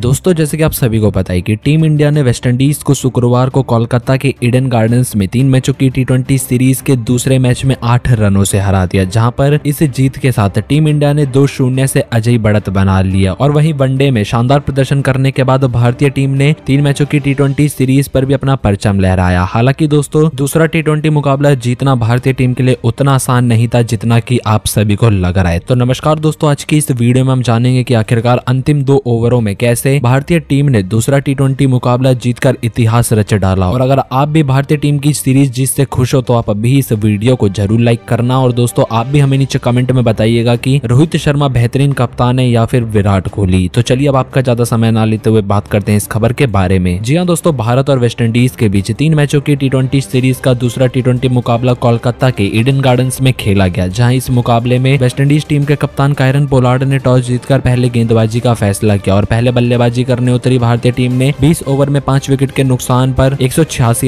दोस्तों जैसे कि आप सभी को पता है कि टीम इंडिया ने वेस्टइंडीज को शुक्रवार को कोलकाता के ईडन गार्डन्स में तीन मैचों की टी सीरीज के दूसरे मैच में आठ रनों से हरा दिया जहां पर इस जीत के साथ टीम इंडिया ने दो शून्य से अजय बढ़त बना लिया और वहीं वनडे में शानदार प्रदर्शन करने के बाद भारतीय टीम ने तीन मैचों की टी सीरीज पर भी अपना परचम लहराया हालांकि दोस्तों दूसरा टी मुकाबला जीतना भारतीय टीम के लिए उतना आसान नहीं था जितना की आप सभी को लग रहा है तो नमस्कार दोस्तों आज की इस वीडियो में हम जानेंगे की आखिरकार अंतिम दो ओवरों में कैसे से भारतीय टीम ने दूसरा टी मुकाबला जीतकर इतिहास रच डाला और अगर आप भी भारतीय टीम की सीरीज जीत से खुश हो तो आप अभी इस वीडियो को जरूर लाइक करना और दोस्तों आप भी हमें नीचे कमेंट में बताइएगा की रोहित शर्मा बेहतरीन कप्तान है या फिर विराट कोहली तो चलिए अब आपका ज्यादा समय ना लेते हुए बात करते हैं इस खबर के बारे में जी हाँ दोस्तों भारत और वेस्ट इंडीज के बीच तीन मैचों की टी सीरीज का दूसरा टी मुकाबला कोलकाता के ईडन गार्डन में खेला गया जहाँ इस मुकाबले में वेस्ट इंडीज टीम के कप्तान कायरन पोलार्ड ने टॉस जीतकर पहले गेंदबाजी का फैसला किया और पहले बल्ले बल्लेबाजी करने उतरी भारतीय टीम ने बीस ओवर में पांच विकेट के नुकसान पर एक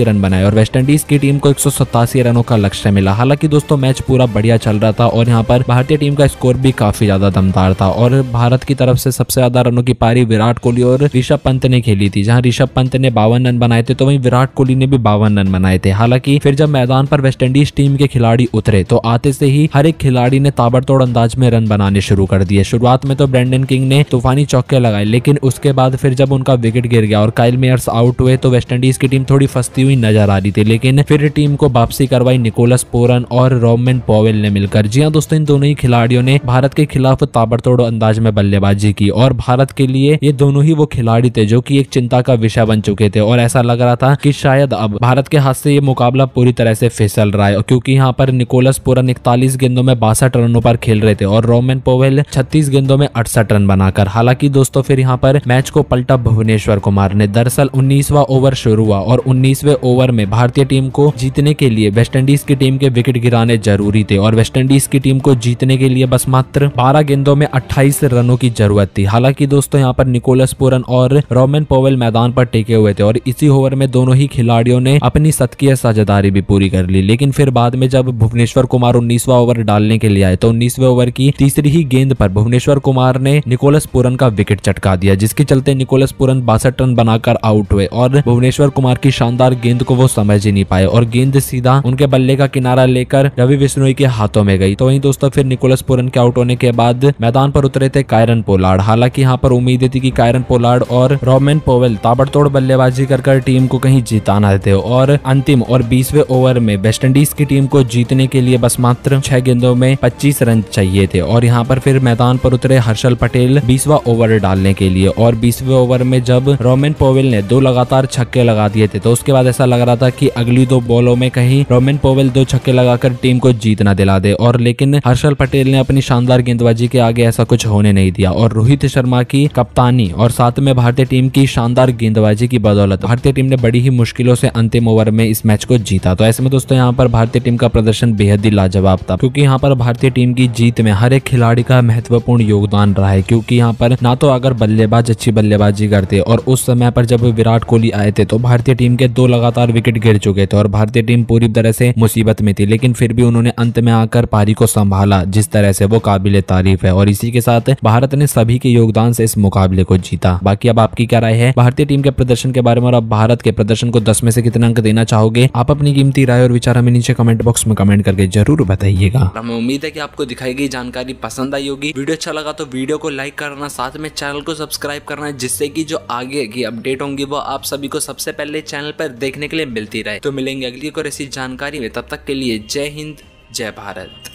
रन बनाए और वेस्टइंडीज की टीम को एक रनों का लक्ष्य मिला हालांकि दोस्तों मैच पूरा बढ़िया चल रहा था और यहाँ पर भारतीय टीम का स्कोर भी काफी ज्यादा दमदार था और भारत की तरफ से सबसे ज्यादा रनों की पारी विराट कोहली और ऋषभ पंत ने खेली थी जहां ऋषभ पंत ने बावन रन बनाए थे तो वहीं विराट कोहली ने भी बावन रन बनाए थे हालांकि फिर जब मैदान पर वेस्टइंडीज टीम के खिलाड़ी उतरे तो आते से ही हर एक खिलाड़ी ने ताबड़तोड़ अंदाज में रन बनाने शुरू कर दिए शुरुआत में तो ब्रेंडन किंग ने तूफानी चौके लगाए लेकिन उस उसके बाद फिर जब उनका विकेट गिर गया और काइल मेयर्स आउट हुए तो वेस्टइंडीज की टीम थोड़ी फंसती हुई नजर आ रही थी लेकिन फिर टीम को वापसी करवाई निकोलस पोरन और रोमन पोवेल ने मिलकर जी हाँ दोस्तों इन दोनों ही खिलाड़ियों ने भारत के खिलाफ ताबड़तोड़ अंदाज में बल्लेबाजी की और भारत के लिए ये दोनों ही वो खिलाड़ी थे जो की एक चिंता का विषय बन चुके थे और ऐसा लग रहा था की शायद अब भारत के हाथ से ये मुकाबला पूरी तरह से फिसल रहा है क्यूँकी यहाँ पर निकोलस पोरन इकतालीस गेंदों में बासठ रनों पर खेल रहे थे और रोमन पोवेल छत्तीस गेंदों में अड़सठ रन बनाकर हालांकि दोस्तों फिर यहाँ पर मैच को पलटा भुवनेश्वर कुमार ने दरअसल उन्नीसवा ओवर शुरू हुआ और उन्नीसवे ओवर में भारतीय टीम को जीतने के लिए वेस्टइंडीज की टीम के विकेट गिराने जरूरी थे और वेस्टइंडीज की टीम को जीतने के लिए बस मात्र बारह गेंदों में अट्ठाईस रनों की जरूरत थी हालांकि दोस्तों यहाँ पर निकोलस पुरन और रोमन पोवेल मैदान पर टेके हुए थे और इसी ओवर में दोनों ही खिलाड़ियों ने अपनी सतकीय साझेदारी भी पूरी कर ली लेकिन फिर बाद में जब भुवनेश्वर कुमार उन्नीसवा ओवर डालने के लिए आए तो उन्नीसवे ओवर की तीसरी ही गेंद पर भुवनेश्वर कुमार ने निकोलस पुरन का विकेट चटका दिया जिस जिसके चलते निकोलस पुरन बासठ रन बनाकर आउट हुए और भुवनेश्वर कुमार की शानदार गेंद को वो समझ ही नहीं पाए और गेंद सीधा उनके बल्ले का किनारा लेकर रवि बिश्नोई के हाथों में गई तो वही दोस्तों फिर निकोलस पुरन के आउट होने के बाद मैदान पर उतरे थे कायरन पोलार्ड हालांकि यहाँ पर उम्मीद थी की कायरन पोलार्ड और रोमेन पोवेल ताबड़तोड़ बल्लेबाजी कर टीम को कहीं जिताना थे और अंतिम और बीसवे ओवर में वेस्ट इंडीज की टीम को जीतने के लिए बस मात्र छह गेंदों में पच्चीस रन चाहिए थे और यहाँ पर फिर मैदान पर उतरे हर्षल पटेल बीसवा ओवर डालने के लिए और बीसवें ओवर में जब रोमेन पोवेल ने दो लगातार छक्के लगा दिए थे तो उसके बाद ऐसा लग रहा था कि अगली दो बॉलों में कहीं रोमेन पोवेल दो छक्के लगाकर टीम को जीतना दिला दे और लेकिन हर्षल पटेल ने अपनी शानदार गेंदबाजी के आगे ऐसा कुछ होने नहीं दिया और रोहित शर्मा की कप्तानी और साथ में भारतीय टीम की शानदार गेंदबाजी की बदौलत भारतीय टीम ने बड़ी ही मुश्किलों से अंतिम ओवर में इस मैच को जीता तो ऐसे में दोस्तों यहाँ पर भारतीय टीम का प्रदर्शन बेहद ही लाजवाब था क्योंकि यहाँ पर भारतीय टीम की जीत में हर एक खिलाड़ी का महत्वपूर्ण योगदान रहा है क्योंकि यहाँ पर ना तो अगर बल्लेबाज अच्छी बल्लेबाजी करते और उस समय पर जब विराट कोहली आए थे तो भारतीय टीम के दो लगातार विकेट गिर चुके थे और भारतीय टीम पूरी तरह से मुसीबत में थी लेकिन फिर भी उन्होंने अंत में आकर पारी को संभाला जिस तरह से वो काबिल तारीफ है और इसी के साथ भारत ने सभी के योगदान से इस मुकाबले को जीता बाकी अब आपकी क्या राय है भारतीय टीम के प्रदर्शन के बारे में और अब भारत के प्रदर्शन को दस में से कितना अंक देना चाहोगे आप अपनी कीमती राय और विचार हमें नीचे कमेंट बॉक्स में कमेंट करके जरूर बताइएगा हमें उम्मीद है की आपको दिखाई गई जानकारी पसंद आई होगी वीडियो अच्छा लगा तो वीडियो को लाइक करना साथ में चैनल को सब्सक्राइब सब्सक्राइब करना है जिससे कि जो आगे की अपडेट होंगी वो आप सभी को सबसे पहले चैनल पर देखने के लिए मिलती रहे तो मिलेंगे अगली और ऐसी जानकारी में तब तक के लिए जय हिंद जय भारत